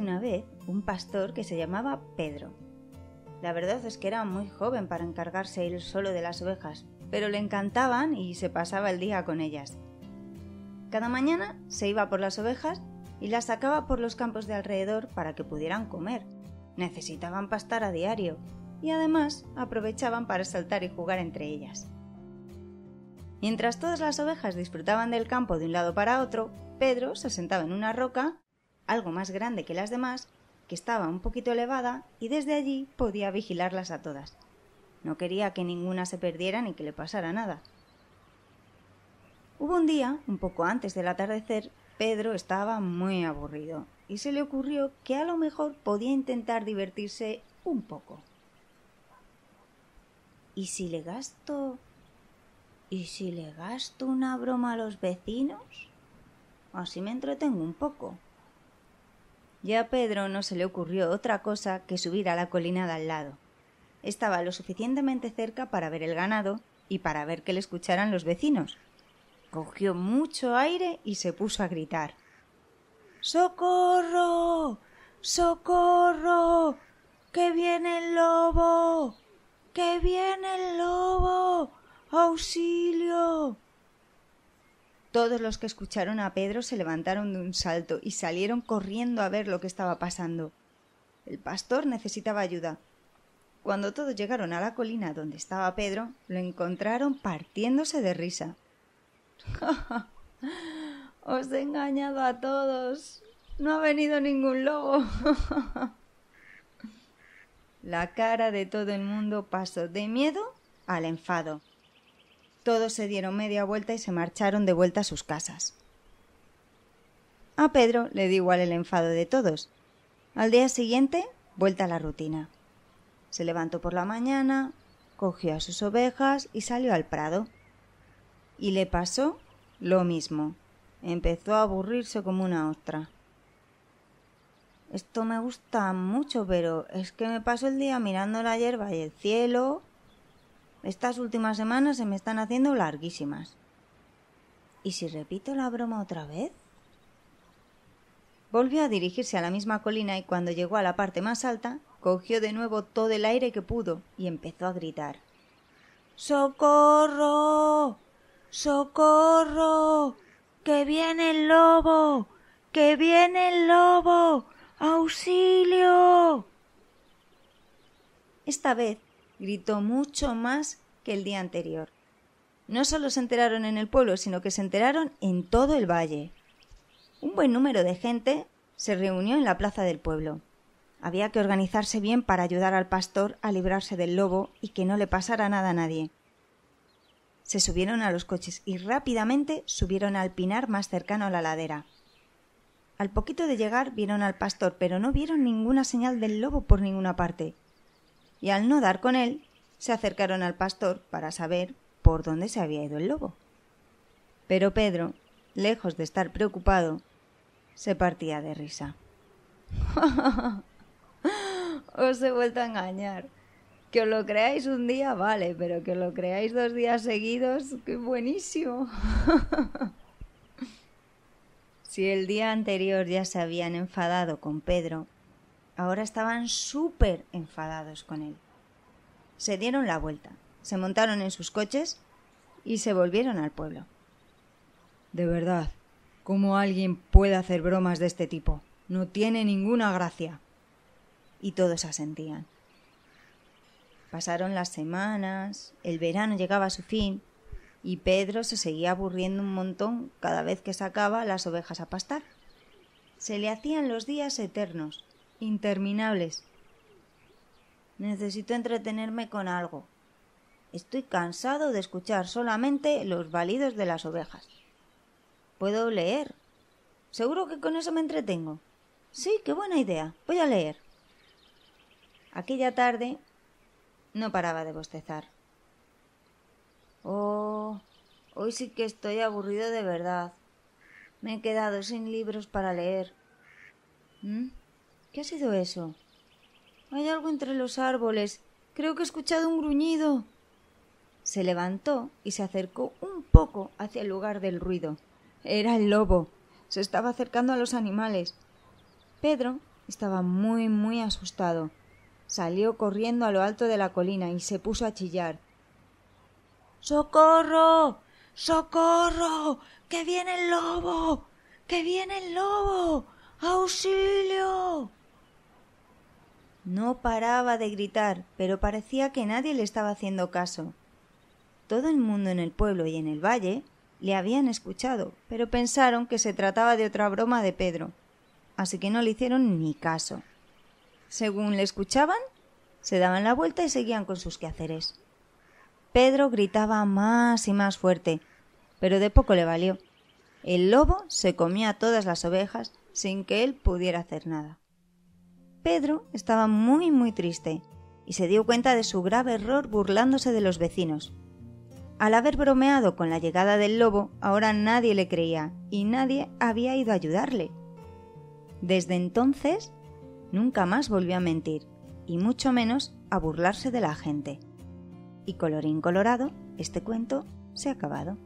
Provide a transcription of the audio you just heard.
una vez un pastor que se llamaba Pedro. La verdad es que era muy joven para encargarse él solo de las ovejas, pero le encantaban y se pasaba el día con ellas. Cada mañana se iba por las ovejas y las sacaba por los campos de alrededor para que pudieran comer. Necesitaban pastar a diario y además aprovechaban para saltar y jugar entre ellas. Mientras todas las ovejas disfrutaban del campo de un lado para otro, Pedro se sentaba en una roca algo más grande que las demás, que estaba un poquito elevada y desde allí podía vigilarlas a todas. No quería que ninguna se perdiera ni que le pasara nada. Hubo un día, un poco antes del atardecer, Pedro estaba muy aburrido y se le ocurrió que a lo mejor podía intentar divertirse un poco. ¿Y si le gasto... ¿Y si le gasto una broma a los vecinos? Así me entretengo un poco a Pedro no se le ocurrió otra cosa que subir a la colina de al lado. Estaba lo suficientemente cerca para ver el ganado y para ver que le escucharan los vecinos. Cogió mucho aire y se puso a gritar. ¡Socorro! ¡Socorro! ¡Que viene el lobo! ¡Que viene el lobo! ¡Auxilio! Todos los que escucharon a Pedro se levantaron de un salto y salieron corriendo a ver lo que estaba pasando. El pastor necesitaba ayuda. Cuando todos llegaron a la colina donde estaba Pedro, lo encontraron partiéndose de risa. Os he engañado a todos. No ha venido ningún lobo. la cara de todo el mundo pasó de miedo al enfado. Todos se dieron media vuelta y se marcharon de vuelta a sus casas. A Pedro le dio igual el enfado de todos. Al día siguiente, vuelta a la rutina. Se levantó por la mañana, cogió a sus ovejas y salió al prado. Y le pasó lo mismo. Empezó a aburrirse como una ostra. Esto me gusta mucho, pero es que me paso el día mirando la hierba y el cielo, estas últimas semanas se me están haciendo larguísimas. ¿Y si repito la broma otra vez? Volvió a dirigirse a la misma colina y cuando llegó a la parte más alta, cogió de nuevo todo el aire que pudo y empezó a gritar. ¡Socorro! ¡Socorro! ¡Que viene el lobo! ¡Que viene el lobo! ¡Auxilio! Esta vez gritó mucho más que el día anterior. No solo se enteraron en el pueblo, sino que se enteraron en todo el valle. Un buen número de gente se reunió en la plaza del pueblo. Había que organizarse bien para ayudar al pastor a librarse del lobo y que no le pasara nada a nadie. Se subieron a los coches y rápidamente subieron al pinar más cercano a la ladera. Al poquito de llegar vieron al pastor, pero no vieron ninguna señal del lobo por ninguna parte y al no dar con él, se acercaron al pastor para saber por dónde se había ido el lobo. Pero Pedro, lejos de estar preocupado, se partía de risa. os he vuelto a engañar. Que os lo creáis un día, vale, pero que os lo creáis dos días seguidos, qué buenísimo. si el día anterior ya se habían enfadado con Pedro, ahora estaban súper enfadados con él. Se dieron la vuelta, se montaron en sus coches y se volvieron al pueblo. De verdad, ¿cómo alguien puede hacer bromas de este tipo? No tiene ninguna gracia. Y todos asentían. Pasaron las semanas, el verano llegaba a su fin y Pedro se seguía aburriendo un montón cada vez que sacaba las ovejas a pastar. Se le hacían los días eternos interminables. Necesito entretenerme con algo. Estoy cansado de escuchar solamente los balidos de las ovejas. Puedo leer. Seguro que con eso me entretengo. Sí, qué buena idea. Voy a leer. Aquella tarde no paraba de bostezar. Oh, hoy sí que estoy aburrido de verdad. Me he quedado sin libros para leer. ¿Mm? ¿Qué ha sido eso? Hay algo entre los árboles. Creo que he escuchado un gruñido. Se levantó y se acercó un poco hacia el lugar del ruido. Era el lobo. Se estaba acercando a los animales. Pedro estaba muy, muy asustado. Salió corriendo a lo alto de la colina y se puso a chillar. ¡Socorro! ¡Socorro! ¡Que viene el lobo! ¡Que viene el lobo! ¡Auxilio! No paraba de gritar, pero parecía que nadie le estaba haciendo caso. Todo el mundo en el pueblo y en el valle le habían escuchado, pero pensaron que se trataba de otra broma de Pedro, así que no le hicieron ni caso. Según le escuchaban, se daban la vuelta y seguían con sus quehaceres. Pedro gritaba más y más fuerte, pero de poco le valió. El lobo se comía todas las ovejas sin que él pudiera hacer nada. Pedro estaba muy muy triste y se dio cuenta de su grave error burlándose de los vecinos. Al haber bromeado con la llegada del lobo, ahora nadie le creía y nadie había ido a ayudarle. Desde entonces, nunca más volvió a mentir y mucho menos a burlarse de la gente. Y colorín colorado, este cuento se ha acabado.